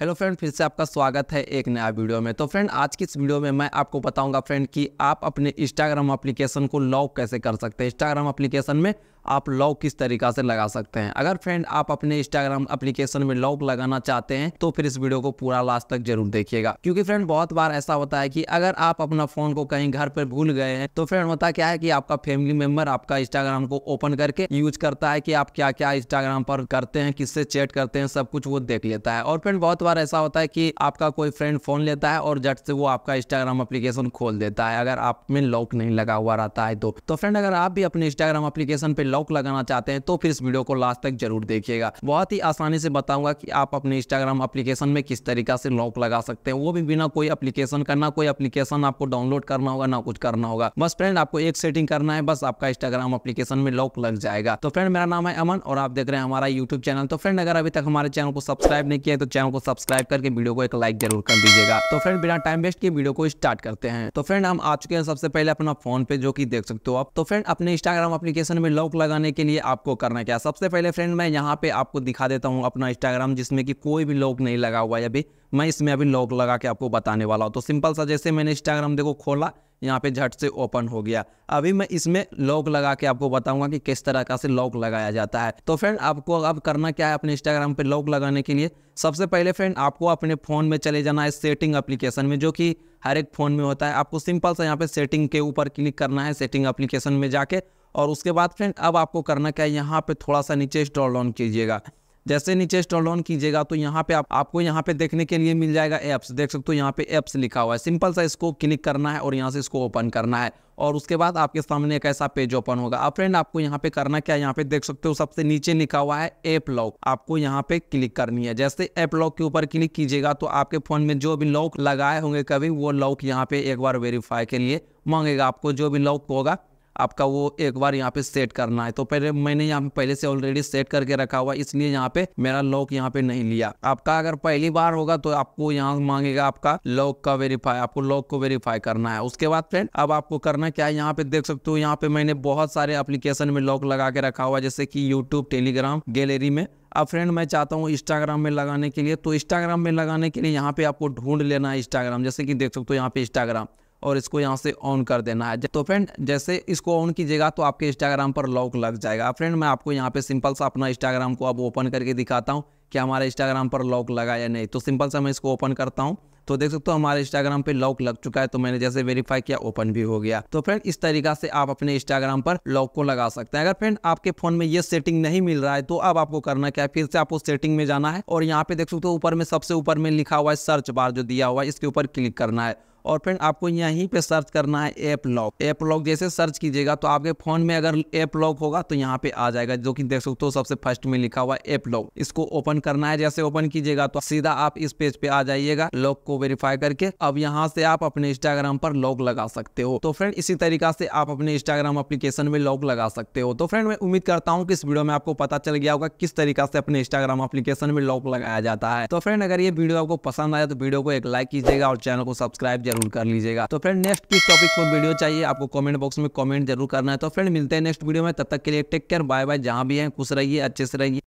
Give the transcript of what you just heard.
hello friend फिर से आपका स्वागत है एक नया वीडियो में तो फ्रेंड आज की इस वीडियो में मैं आपको बताऊंगा फ्रेंड कि आप अपने इंस्टाग्राम एप्लीकेशन को लॉक कैसे कर सकते हैं इंस्टाग्राम एप्लीकेशन में आप लॉक किस तरीका से लगा सकते हैं अगर फ्रेंड आप अपने इंस्टाग्राम एप्लीकेशन में लॉक लगाना चाहते हैं तो फिर इस वीडियो को पूरा लास्ट तक जरूर देखिएगा क्योंकि फ्रेंड बहुत बार ऐसा होता है कि अगर आप अपना फोन को कहीं घर पर भूल गए हैं तो फ्रेंड होता क्या है कि आपका फैमिली मेंबर आपका इंस्टाग्राम को ओपन करके यूज करता है कि आप क्या क्या इंस्टाग्राम पर करते हैं किससे चैट करते हैं सब कुछ वो देख लेता है और फ्रेंड बहुत बार ऐसा होता है कि आपका कोई फ्रेंड फोन लेता है और जट से वो आपका इंस्टाग्राम एप्लीकेशन खोल देता है अगर आप में लॉक नहीं लगा हुआ रहता है तो, तो फ्रेंड अगर आप भी अपने इंस्टाग्राम एप्लीकेशन पे लॉक लगाना चाहते हैं तो फिर इस वीडियो को लास्ट तक जरूर देखिएगा बहुत ही आसानी से बताऊंगा कि आप अपने इंस्टाग्राम एप्लीकेशन में किस तरीका से लॉक लगा सकते हैं वो भी बिना कोई एप्लीकेशन ना कोई एप्लीकेशन आपको डाउनलोड करना होगा ना कुछ करना होगा बस फ्रेंड आपको एक सेटिंग करना है बस आपका इंस्टाग्राम एप्लीकेशन में लॉक लग जाएगा तो फ्रेंड मेरा नाम है अमन और आप देख रहे हैं हमारा यूट्यूब चैनल तो फ्रेंड अगर अभी तक हमारे चैनल को सब्सक्राइब नहीं किया तो चैनल को सब्सक्राइब करके वीडियो को एक लाइक जरूर कर दीजिएगा तो फ्रेंड बिना टाइम वेस्ट के वीडियो को स्टार्ट करते हैं तो फ्रेंड हम आ चुके हैं सबसे पहले अपना फोन पे जो कि देख सकते हो आप तो फ्रेंड अपने इंस्टाग्राम एप्लीकेशन में लॉक लगाने के लिए आपको करना क्या सबसे पहले फ्रेंड मैं यहाँ पे आपको दिखा देता हूँ अपना इंस्टाग्राम जिसमें कि कोई भी लॉक नहीं लगा हुआ है अभी मैं इसमें अभी लॉक लगा के आपको बताने वाला हूँ तो सिंपल सा जैसे मैंने इंस्टाग्राम देखो खोला यहाँ पे झट से ओपन हो गया अभी मैं इसमें लॉक लगा के आपको बताऊंगा कि किस तरह का से लॉक लगाया जाता है तो फ्रेंड आपको अब करना क्या है अपने इंस्टाग्राम पे लॉक लगाने के लिए सबसे पहले फ्रेंड आपको अपने फ़ोन में चले जाना है सेटिंग एप्लीकेशन में जो कि हर एक फ़ोन में होता है आपको सिंपल सा यहाँ पे सेटिंग के ऊपर क्लिक करना है सेटिंग एप्लीकेशन में जाके और उसके बाद फ्रेंड अब आपको करना क्या है यहाँ पर थोड़ा सा नीचे स्टॉल ऑन कीजिएगा जैसे नीचे स्टॉल ऑन कीजिएगा तो यहाँ पे आप, आपको यहाँ पे देखने के लिए मिल जाएगा ऐप्स देख सकते हो यहाँ पे ऐप्स लिखा हुआ है सिंपल सा इसको क्लिक करना है और यहाँ से इसको ओपन करना है और उसके बाद आपके सामने एक ऐसा पेज ओपन होगा अब फ्रेंड आपको यहाँ पे करना क्या है यहाँ पे देख सकते हो सबसे नीचे लिखा हुआ है एप लॉक आपको यहाँ पे क्लिक करनी है जैसे एप लॉक के ऊपर क्लिक कीजिएगा तो आपके फोन में जो भी लॉक लगाए होंगे कभी वो लॉक यहाँ पे एक बार वेरीफाई के लिए मांगेगा आपको जो भी लॉक होगा आपका वो एक बार यहाँ पे सेट करना है तो पहले मैंने यहाँ पे पहले से ऑलरेडी सेट करके रखा हुआ इसलिए यहाँ पे मेरा लॉक यहाँ पे नहीं लिया आपका अगर पहली बार होगा तो आपको यहाँ मांगेगा आपका लॉक का वेरीफाई आपको लॉक को वेरीफाई करना है उसके बाद फ्रेंड अब आपको करना क्या है यहाँ पे देख सकते हो यहाँ पे मैंने बहुत सारे एप्लीकेशन में लॉक लगा के रखा हुआ जैसे की यूट्यूब टेलीग्राम गैलरी में अब फ्रेंड मैं चाहता हूँ इंस्टाग्राम में लगाने के लिए तो इंस्टाग्राम में लगाने के लिए यहाँ पे आपको ढूंढ लेना है इंस्टाग्राम जैसे कि देख सकते हो यहाँ पे इंस्टाग्राम और इसको यहाँ से ऑन कर देना है तो फ्रेंड जैसे इसको ऑन कीजिएगा तो आपके इंस्टाग्राम पर लॉक लग जाएगा फ्रेंड मैं आपको यहाँ पे सिंपल सा अपना इंस्टाग्राम को अब ओपन करके दिखाता हूँ कि हमारे इंस्टाग्राम पर लॉक लगा या नहीं तो सिंपल सा मैं इसको ओपन करता हूँ तो देख सकते हो हमारे इंस्टाग्राम पे लॉक लग चुका है तो मैंने जैसे वेरीफाई किया ओपन भी हो गया तो फ्रेंड इस तरीका से आप अपने इंस्टाग्राम पर लॉक को लगा सकते हैं अगर फ्रेंड आपके फोन में ये सेटिंग नहीं मिल रहा है तो अब आपको करना क्या है फिर से आपको सेटिंग में जाना है और यहाँ पे देख सकते हो ऊपर में सबसे ऊपर में लिखा हुआ है सर्च बार जो दिया हुआ है इसके ऊपर क्लिक करना है और फ्रेंड आपको यहीं पे सर्च करना है ऐप लॉक ऐप लॉक जैसे सर्च कीजिएगा तो आपके फोन में अगर ऐप लॉक होगा तो यहाँ पे आ जाएगा जो कि देख सकते हो सबसे फर्स्ट में लिखा हुआ ऐप लॉक इसको ओपन करना है जैसे ओपन कीजिएगा तो सीधा आप इस पेज पे आ जाइएगा लॉक को वेरीफाई करके अब यहाँ से आप अपने इंस्टाग्राम पर लॉग लगा सकते हो तो फ्रेंड इसी तरीका से आप अपने इंस्टाग्राम एप्लीकेशन में लॉग लगा सकते हो तो फ्रेंड मैं उम्मीद करता हूँ कि इस वीडियो में आपको पता चल गया होगा किस तरीका से अपने इंस्टाग्राम एप्लीकेशन में लॉक लगाया जाता है तो फ्रेंड अगर ये वीडियो आपको पसंद आया तो वीडियो को एक लाइक कीजिएगा और चैनल को सब्सक्राइब जरूर कर लीजिएगा तो फ्रेंड नेक्स्ट किस टॉपिक पर वीडियो चाहिए आपको कॉमेंट बॉक्स में कॉमेंट जरूर करना है तो फ्रेंड मिलते हैं नेक्स्ट वीडियो में तब तक के लिए टेक केयर बाय बाय जहाँ भी है खुश रहिए अच्छे से रहिए